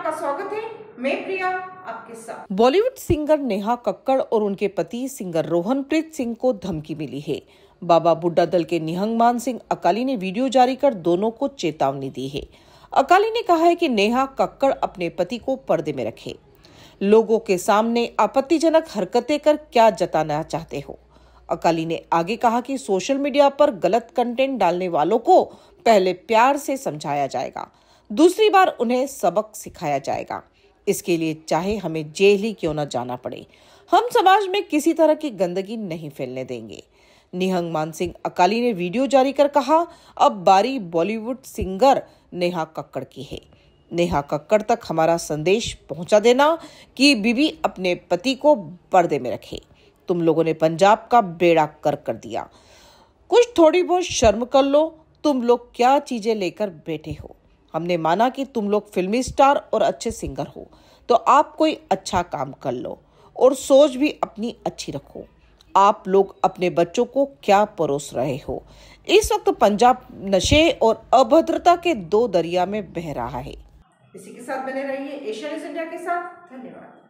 आपका स्वागत है मैं प्रिया आपके साथ बॉलीवुड सिंगर नेहा कक्कड़ और उनके पति सिंगर रोहनप्रीत सिंह को धमकी मिली है बाबा बुड्ढा दल के निहंगमान सिंह अकाली ने वीडियो जारी कर दोनों को चेतावनी दी है अकाली ने कहा है कि नेहा कक्कड़ अपने पति को पर्दे में रखे लोगों के सामने आपत्तिजनक हरकतें कर क्या जताना चाहते हो अकाली ने आगे कहा कि सोशल मीडिया पर गलत कंटेंट डालने वालों को पहले प्यार से समझाया जाएगा दूसरी बार उन्हें सबक सिखाया जाएगा इसके लिए चाहे हमें जेल ही क्यों ना जाना पड़े हम समाज में किसी तरह की गंदगी नहीं फैलने देंगे निहंग मानसिंह अकाली ने वीडियो जारी कर कहा अब बारी बॉलीवुड सिंगर नेहा कक्कड़ की है नेहा कक्कड़ तक हमारा संदेश पहुंचा देना कि बीबी अपने पति को पर्दे में रखे तुम लोगों ने पंजाब का बेड़ा कर कर दिया कुछ थोड़ी बहुत शर्म कर लो तुम लोग क्या चीजें लेकर बैठे हो हमने माना कि तुम लोग फिल्मी स्टार और अच्छे सिंगर हो तो आप कोई अच्छा काम कर लो और सोच भी अपनी अच्छी रखो आप लोग अपने बच्चों को क्या परोस रहे हो इस वक्त पंजाब नशे और अभद्रता के दो दरिया में बह रहा है इसी के साथ बने रहिए एशियन इंडिया के साथ धन्यवाद